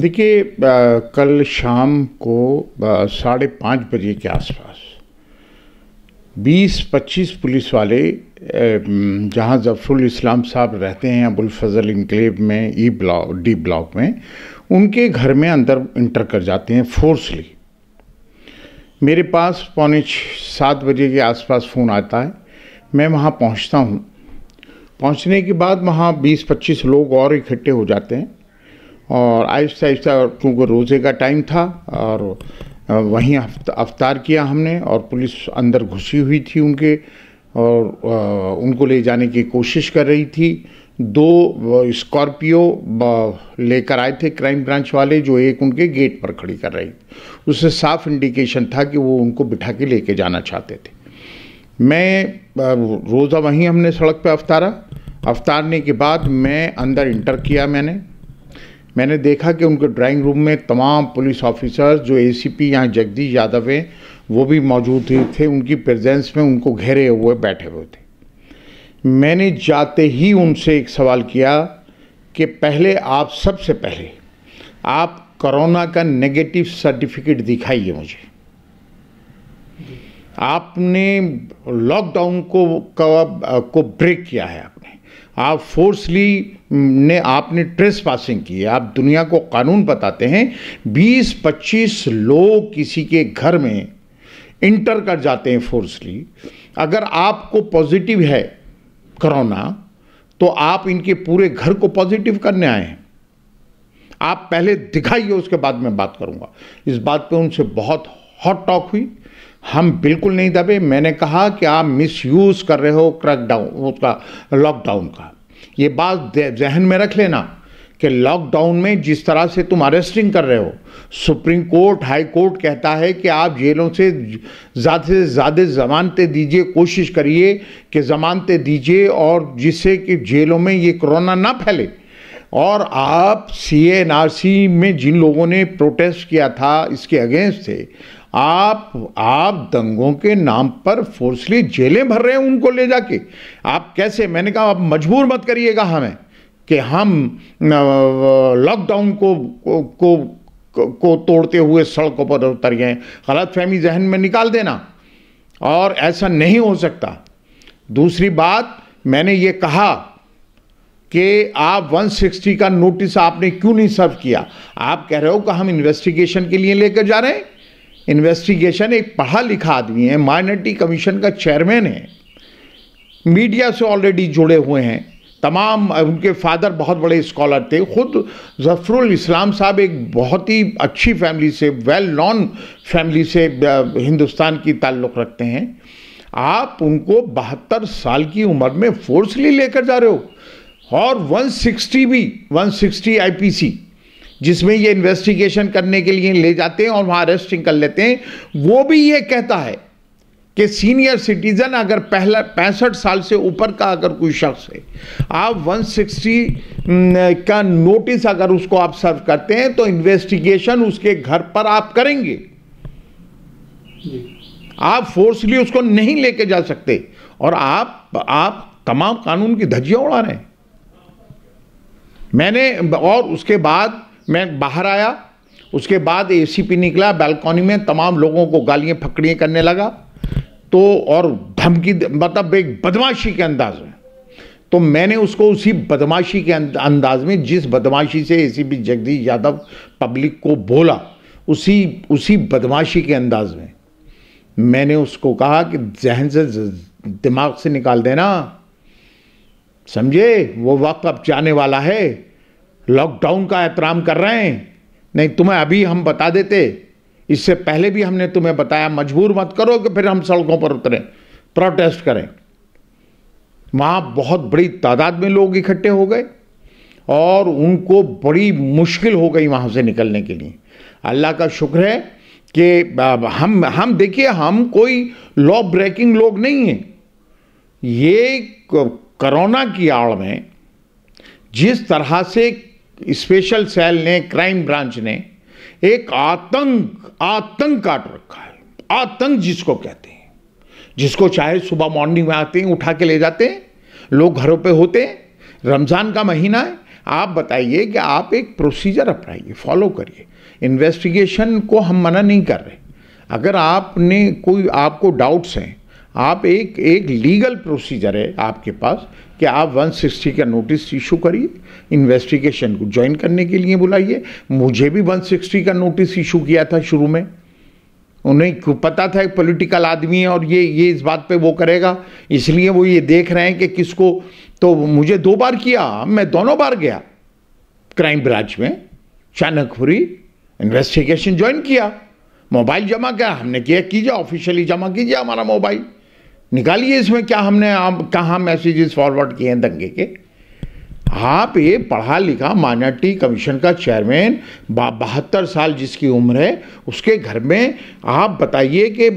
देखिए कल शाम को साढ़े पाँच बजे के आसपास 20-25 पुलिस वाले जहाँ जफरुल इस्लाम साहब रहते हैं अबुल फजल इंक्लेव में ई ब्लॉक डी ब्लॉक में उनके घर में अंदर इंटर कर जाते हैं फोर्सली मेरे पास पौने सात बजे के आसपास फ़ोन आता है मैं वहाँ पहुँचता हूँ पहुँचने के बाद वहाँ 20-25 लोग और इकट्ठे हो जाते हैं और आहिस्ता आहिस्ता क्योंकि रोज़े का टाइम था और वहीं अवतार किया हमने और पुलिस अंदर घुसी हुई थी उनके और उनको ले जाने की कोशिश कर रही थी दो स्कॉर्पियो लेकर आए थे क्राइम ब्रांच वाले जो एक उनके गेट पर खड़ी कर रही थी उससे साफ इंडिकेशन था कि वो उनको बिठा के लेके जाना चाहते थे मैं रोज़ा वहीं हमने सड़क पे अवतारा अवतारने के बाद मैं अंदर इंटर किया मैंने मैंने देखा कि उनके ड्राइंग रूम में तमाम पुलिस ऑफिसर्स जो ए सी पी यहाँ जगदीश यादव हैं वो भी मौजूद थे उनकी प्रेजेंस में उनको घेरे हुए बैठे हुए थे मैंने जाते ही उनसे एक सवाल किया कि पहले आप सबसे पहले आप कोरोना का नेगेटिव सर्टिफिकेट दिखाइए मुझे आपने लॉकडाउन को को ब्रेक किया है आप आप फोर्सली ने आपने ट्रेस पासिंग की है आप दुनिया को कानून बताते हैं 20-25 लोग किसी के घर में इंटर कर जाते हैं फोर्सली अगर आपको पॉजिटिव है कोरोना तो आप इनके पूरे घर को पॉजिटिव करने आए हैं आप पहले दिखाइए उसके बाद मैं बात करूंगा इस बात पे उनसे बहुत हॉट टॉक हुई हम बिल्कुल नहीं दबे मैंने कहा कि आप मिसयूज़ कर रहे हो क्रैकडाउन उसका लॉकडाउन का ये बात जहन में रख लेना कि लॉकडाउन में जिस तरह से तुम अरेस्टिंग कर रहे हो सुप्रीम कोर्ट हाई कोर्ट कहता है कि आप जेलों से ज़्यादा से ज़्यादा ज़मानतें दीजिए कोशिश करिए कि ज़मानतें दीजिए और जिससे कि जेलों में ये कोरोना ना फैले और आप सी एन आर सी में जिन लोगों ने प्रोटेस्ट किया था इसके अगेंस्ट थे आप आप दंगों के नाम पर फोर्सली जेलें भर रहे हैं उनको ले जाके आप कैसे मैंने कहा आप मजबूर मत करिएगा हमें कि हम लॉकडाउन को को, को को तोड़ते हुए सड़कों पर उतर गए गलत फहमी जहन में निकाल देना और ऐसा नहीं हो सकता दूसरी बात मैंने ये कहा कि आप 160 का नोटिस आपने क्यों नहीं सर्व किया आप कह रहे हो कि हम इन्वेस्टिगेशन के लिए लेकर जा रहे हैं इन्वेस्टिगेशन एक पढ़ा लिखा आदमी है माइनॉरिटी कमीशन का चेयरमैन है मीडिया से ऑलरेडी जुड़े हुए हैं तमाम उनके फादर बहुत बड़े स्कॉलर थे खुद जफरुल इस्लाम साहब एक बहुत ही अच्छी फैमिली से वेल नॉन फैमिली से हिंदुस्तान की ताल्लुक़ रखते हैं आप उनको बहत्तर साल की उम्र में फोर्सली लेकर जा रहे हो और 160 भी 160 आईपीसी जिसमें ये इन्वेस्टिगेशन करने के लिए ले जाते हैं और वहां अरेस्टिंग कर लेते हैं वो भी ये कहता है कि सीनियर सिटीज़न अगर पहला पैंसठ साल से ऊपर का अगर कोई शख्स है आप 160 का नोटिस अगर उसको आप सर्व करते हैं तो इन्वेस्टिगेशन उसके घर पर आप करेंगे आप फोर्सली उसको नहीं लेके जा सकते और आप आप तमाम कानून की धज्जियां उड़ा रहे हैं मैंने और उसके बाद मैं बाहर आया उसके बाद एसीपी निकला बालकनी में तमाम लोगों को गालियाँ फकड़ियाँ करने लगा तो और धमकी मतलब एक बदमाशी के अंदाज में तो मैंने उसको उसी बदमाशी के अंदाज में जिस बदमाशी से एसीपी जगदीश यादव पब्लिक को बोला उसी उसी बदमाशी के अंदाज में मैंने उसको कहा कि जहन से दिमाग से निकाल देना समझे वो वक्त अब जाने वाला है लॉकडाउन का एहतराम कर रहे हैं नहीं तुम्हें अभी हम बता देते इससे पहले भी हमने तुम्हें बताया मजबूर मत करो कि फिर हम सड़कों पर उतरें प्रोटेस्ट करें वहाँ बहुत बड़ी तादाद में लोग इकट्ठे हो गए और उनको बड़ी मुश्किल हो गई वहाँ से निकलने के लिए अल्लाह का शुक्र है कि हम हम देखिए हम कोई लॉ ब्रेकिंग लोग नहीं हैं ये कोरोना की आड़ में जिस तरह से स्पेशल सेल ने क्राइम ब्रांच ने एक आतंक आतंक काट रखा है आतंक जिसको कहते हैं जिसको चाहे सुबह मॉर्निंग में आते हैं उठा के ले जाते हैं लोग घरों पे होते हैं रमज़ान का महीना है आप बताइए कि आप एक प्रोसीजर अपनाइए फॉलो करिए इन्वेस्टिगेशन को हम मना नहीं कर रहे अगर आपने कोई आपको डाउट्स हैं आप एक एक लीगल प्रोसीजर है आपके पास कि आप 160 का नोटिस इशू करिए इन्वेस्टिगेशन को ज्वाइन करने के लिए बुलाइए मुझे भी 160 का नोटिस इशू किया था शुरू में उन्हें पता था एक पॉलिटिकल आदमी है और ये ये इस बात पे वो करेगा इसलिए वो ये देख रहे हैं कि किसको तो मुझे दो बार किया मैं दोनों बार गया क्राइम ब्रांच में चाणकपुरी इन्वेस्टिगेशन ज्वाइन किया मोबाइल जमा किया हमने किया कीजिए ऑफिशियली जमा कीजिए हमारा मोबाइल निकालिए इसमें क्या हमने आप कहाँ मैसेजेस फॉरवर्ड किए हैं दंगे के आप ये पढ़ा लिखा माइनॉरिटी कमीशन का चेयरमैन बहत्तर साल जिसकी उम्र है उसके घर में आप बताइए कि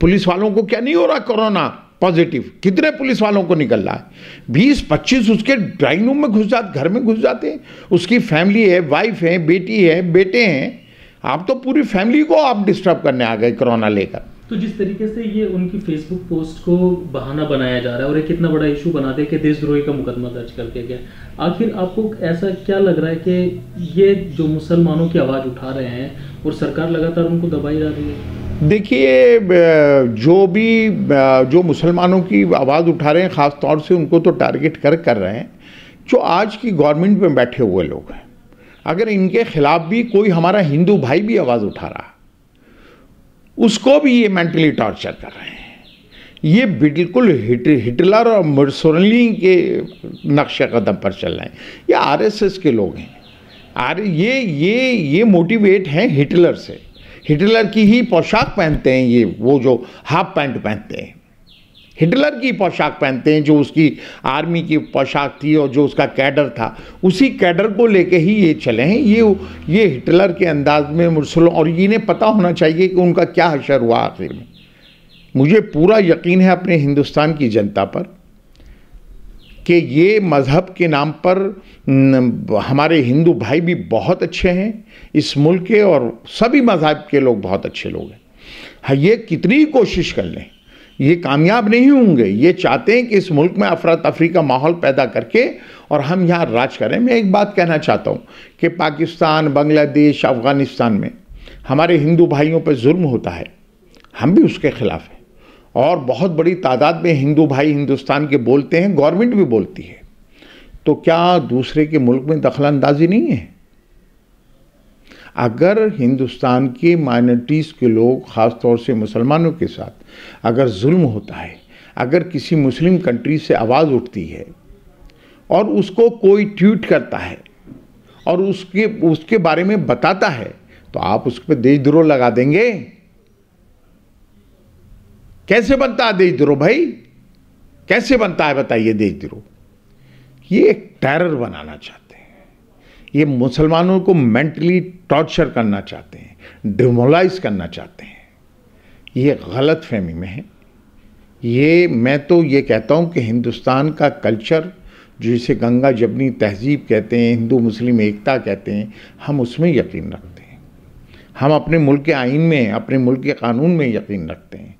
पुलिस वालों को क्या नहीं हो रहा कोरोना पॉजिटिव कितने पुलिस वालों को निकल रहा है बीस पच्चीस उसके ड्राइंग रूम में घुस जाते घर में घुस जाते हैं उसकी फैमिली है वाइफ है बेटी है बेटे हैं आप तो पूरी फैमिली को आप डिस्टर्ब करने आ गए कोरोना लेकर तो जिस तरीके से ये उनकी फेसबुक पोस्ट को बहाना बनाया जा रहा है और ये कितना बड़ा इशू बना दिया कि देशद्रोही का मुकदमा दर्ज कर दिया गया आखिर आपको ऐसा क्या लग रहा है कि ये जो मुसलमानों की आवाज़ उठा रहे हैं और सरकार लगातार उनको दबाई जा रही है देखिए जो भी जो मुसलमानों की आवाज़ उठा रहे हैं ख़ास तौर से उनको तो टारगेट कर कर रहे हैं जो आज की गवर्नमेंट में बैठे हुए लोग हैं अगर इनके खिलाफ भी कोई हमारा हिंदू भाई भी आवाज़ उठा रहा उसको भी ये मेंटली टॉर्चर कर रहे हैं ये बिल्कुल हिट हिटलर और मुसोलिनी के नक्श कदम पर चल रहे हैं ये आरएसएस के लोग हैं आर ये ये ये मोटिवेट हैं हिटलर से हिटलर की ही पोशाक पहनते हैं ये वो जो हाफ पैंट पहनते हैं हिटलर की पोशाक पहनते हैं जो उसकी आर्मी की पोशाक थी और जो उसका कैडर था उसी कैडर को लेके ही ये चले हैं ये ये हिटलर के अंदाज में मुसलों और इन्हें पता होना चाहिए कि उनका क्या हशर हुआ आखिर में मुझे पूरा यकीन है अपने हिंदुस्तान की जनता पर कि ये मज़हब के नाम पर हमारे हिंदू भाई भी बहुत अच्छे हैं इस मुल्क के और सभी मज़हब के लोग बहुत अच्छे लोग हैं हाँ, ये कितनी कोशिश कर लें ये कामयाब नहीं होंगे ये चाहते हैं कि इस मुल्क में अफरा तफरी का माहौल पैदा करके और हम यहाँ राज करें मैं एक बात कहना चाहता हूँ कि पाकिस्तान बांग्लादेश अफ़गानिस्तान में हमारे हिंदू भाइयों पर जुल्म होता है हम भी उसके ख़िलाफ़ हैं और बहुत बड़ी तादाद में हिंदू भाई हिंदुस्तान के बोलते हैं गवर्नमेंट भी बोलती है तो क्या दूसरे के मुल्क में दखल नहीं है अगर हिंदुस्तान के माइनॉरिटीज़ के लोग ख़ास तौर से मुसलमानों के साथ अगर जुल्म होता है अगर किसी मुस्लिम कंट्री से आवाज़ उठती है और उसको कोई ट्वीट करता है और उसके उसके बारे में बताता है तो आप उस पर देशद्रोह लगा देंगे कैसे बनता है देशद्रोह भाई कैसे बनता है बताइए देशद्रोह ये एक टैरर बनाना चाहते ये मुसलमानों को मेंटली टॉर्चर करना चाहते हैं डिमोलाइज करना चाहते हैं ये गलत फहमी में है ये मैं तो ये कहता हूँ कि हिंदुस्तान का कल्चर जो इसे गंगा जबनी तहजीब कहते हैं हिंदू मुस्लिम एकता कहते हैं हम उसमें यकीन रखते हैं हम अपने मुल्क के आइन में अपने मुल्क के कानून में यकीन रखते हैं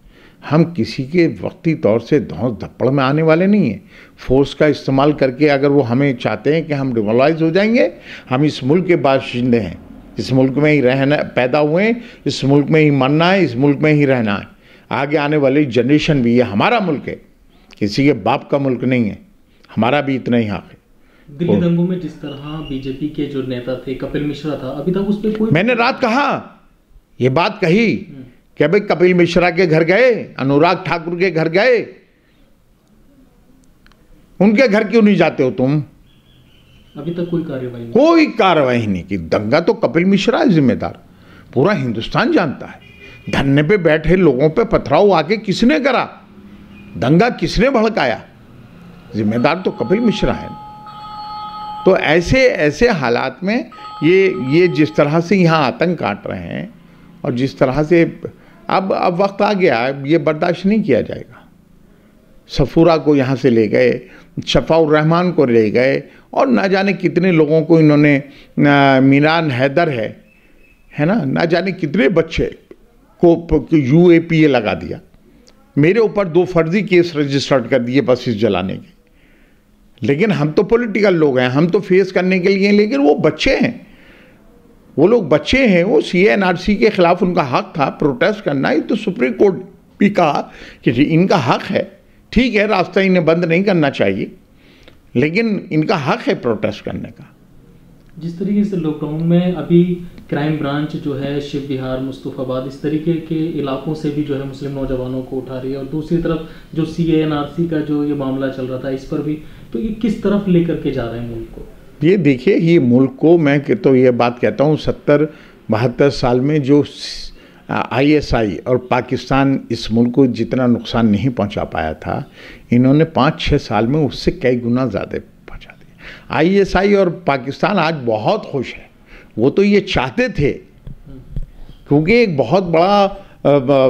हम किसी के वक्ती तौर से धौस धप्पड़ में आने वाले नहीं हैं फोर्स का इस्तेमाल करके अगर वो हमें चाहते हैं कि हम डिमोलाइज हो जाएंगे हम इस मुल्क के बाशिंदे हैं इस मुल्क में ही रहना पैदा हुए हैं इस मुल्क में ही मरना है इस मुल्क में ही रहना है आगे आने वाली जनरेशन भी ये हमारा मुल्क है किसी के बाप का मुल्क नहीं है हमारा भी इतना ही हक है दिल्ली दंगों में जिस तरह बीजेपी के जो नेता थे कपिल मिश्रा था अभी तक उस पर मैंने रात कहा ये बात कही हम्म। क्या भाई कपिल मिश्रा के घर गए अनुराग ठाकुर के घर गए उनके घर क्यों नहीं जाते हो तुम अभी तक कोई कार्यवाही कोई कार्रवाई नहीं की दंगा तो कपिल मिश्रा है जिम्मेदार पूरा हिंदुस्तान जानता है धरने पे बैठे लोगों पे पथराव आके किसने करा दंगा किसने भड़काया जिम्मेदार तो कपिल मिश्रा है तो ऐसे ऐसे हालात में ये ये जिस तरह से यहाँ आतंक काट रहे हैं और जिस तरह से अब अब वक्त आ गया ये बर्दाश्त नहीं किया जाएगा सफूरा को यहाँ से ले गए शफाउर रहमान को ले गए और ना जाने कितने लोगों को इन्होंने मीनान हैदर है है ना ना जाने कितने बच्चे को यू ए पी ए लगा दिया मेरे ऊपर दो फर्जी केस रजिस्टर्ड कर दिए इस जलाने के लेकिन हम तो पॉलिटिकल लोग हैं हम तो फेस करने के लिए लेकिन वो बच्चे हैं वो लोग बच्चे हैं वो सी एन आर सी के ख़िलाफ़ उनका हक था प्रोटेस्ट करना ये तो सुप्रीम कोर्ट भी कहा कि इनका हक है ठीक है रास्ता इन्हें बंद नहीं करना चाहिए लेकिन इनका हक है प्रोटेस्ट करने का जिस तरीके से लॉकडाउन में अभी क्राइम ब्रांच जो है शिव बिहार मुस्तफ़ाबाद इस तरीके के इलाकों से भी जो है मुस्लिम नौजवानों को उठा रही है और दूसरी तरफ जो सी का जो ये मामला चल रहा था इस पर भी तो ये किस तरफ लेकर के जा रहे हैं मुल्क को ये देखिए ये मुल्क को मैं तो ये बात कहता हूँ सत्तर बहत्तर साल में जो आईएसआई और पाकिस्तान इस मुल्क को जितना नुकसान नहीं पहुंचा पाया था इन्होंने पाँच छः साल में उससे कई गुना ज़्यादा पहुंचा दिया आईएसआई और पाकिस्तान आज बहुत खुश है वो तो ये चाहते थे क्योंकि एक बहुत बड़ा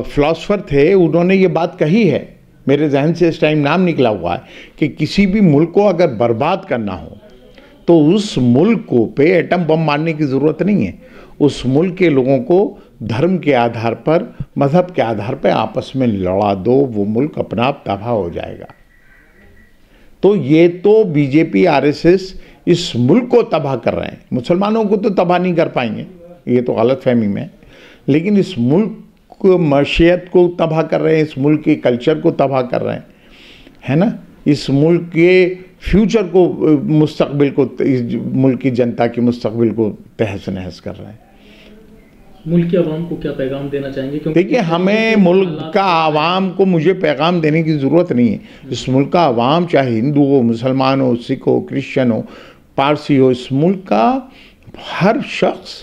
फ़िलासफ़र थे उन्होंने ये बात कही है मेरे जहन से इस टाइम नाम निकला हुआ है कि किसी भी मुल्क को अगर बर्बाद करना हो तो उस मुल्क को पे एटम बम मारने की ज़रूरत नहीं है उस मुल्क के लोगों को धर्म के आधार पर मज़हब के आधार पर आपस में लड़ा दो वो मुल्क अपना आप तबाह हो जाएगा तो ये तो बीजेपी आरएसएस इस मुल्क को तबाह कर रहे हैं मुसलमानों को तो तबाह नहीं कर पाएंगे ये तो गलत फहमी में लेकिन इस मुल्क को को तबाह कर रहे हैं इस मुल्क के कल्चर को तबाह कर रहे हैं है ना इस मुल्क के फ्यूचर को मुस्तबिल को इस मुल्क की जनता के मुस्तबिल को तहस नहस कर रहे हैं मुल्क की आवाम को क्या पैगाम देना चाहेंगे क्योंकि देखिए हमें मुल्क का तो आवाम को मुझे पैगाम देने की ज़रूरत नहीं है हम्म। इस मुल्क का आवाम चाहे हिंदू हो मुसलमान हो सिख हो क्रिश्चन हो पारसी हो इस मुल्क का हर शख्स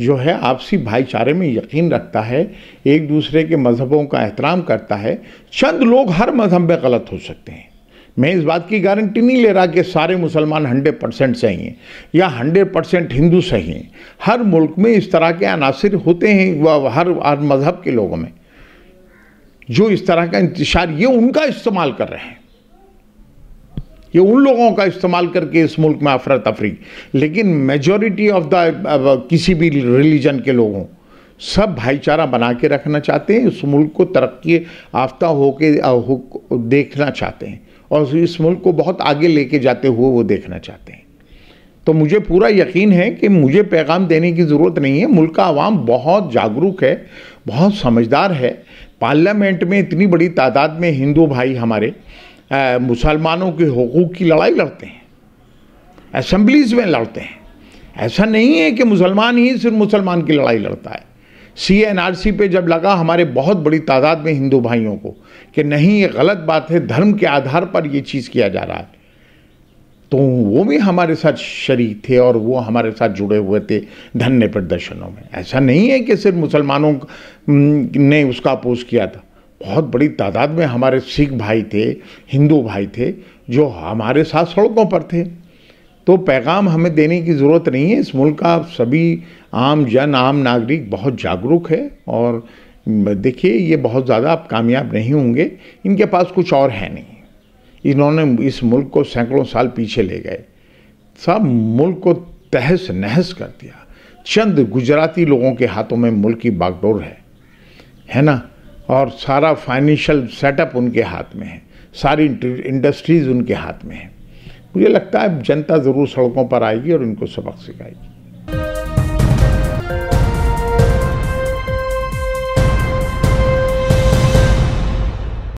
जो है आपसी भाईचारे में यकीन रखता है एक दूसरे के मज़हबों का एहतराम करता है चंद लोग हर मज़हब में गलत हो सकते हैं मैं इस बात की गारंटी नहीं ले रहा कि सारे मुसलमान 100 परसेंट सही हैं या 100 परसेंट हिंदू सही हैं हर मुल्क में इस तरह के अनासर होते हैं वह हर हर मज़हब के लोगों में जो इस तरह का इंतजार ये उनका इस्तेमाल कर रहे हैं ये उन लोगों का इस्तेमाल करके इस मुल्क में अफरा तफरी लेकिन मेजोरिटी ऑफ द किसी भी रिलीजन के लोगों सब भाईचारा बना के रखना चाहते हैं उस मुल्क को तरक्की आफ्ता होके हो, देखना चाहते हैं और इस मुल्क को बहुत आगे लेके जाते हुए वो देखना चाहते हैं तो मुझे पूरा यकीन है कि मुझे पैगाम देने की ज़रूरत नहीं है मुल्क का आवाम बहुत जागरूक है बहुत समझदार है पार्लियामेंट में इतनी बड़ी तादाद में हिंदू भाई हमारे मुसलमानों के हकूक़ की लड़ाई लड़ते हैं असम्बलीज़ में लड़ते हैं ऐसा नहीं है कि मुसलमान ही सिर्फ मुसलमान की लड़ाई लड़ता है सीएनआरसी पे जब लगा हमारे बहुत बड़ी तादाद में हिंदू भाइयों को कि नहीं ये गलत बात है धर्म के आधार पर ये चीज़ किया जा रहा है तो वो भी हमारे साथ शरीक थे और वो हमारे साथ जुड़े हुए थे धन्य प्रदर्शनों में ऐसा नहीं है कि सिर्फ मुसलमानों ने उसका अपोज किया था बहुत बड़ी तादाद में हमारे सिख भाई थे हिंदू भाई थे जो हमारे साथ सड़कों पर थे तो पैगाम हमें देने की ज़रूरत नहीं है इस मुल्क का सभी आम जन आम नागरिक बहुत जागरूक है और देखिए ये बहुत ज़्यादा आप कामयाब नहीं होंगे इनके पास कुछ और है नहीं इन्होंने इस मुल्क को सैकड़ों साल पीछे ले गए सब मुल्क को तहस नहस कर दिया चंद गुजराती लोगों के हाथों में मुल्क की बागडोर है है ना और सारा फाइनेंशियल सेटअप उनके हाथ में है सारी इंडस्ट्रीज़ उनके हाथ में है मुझे लगता है जनता ज़रूर सड़कों पर आएगी और इनको सबक सिखाएगी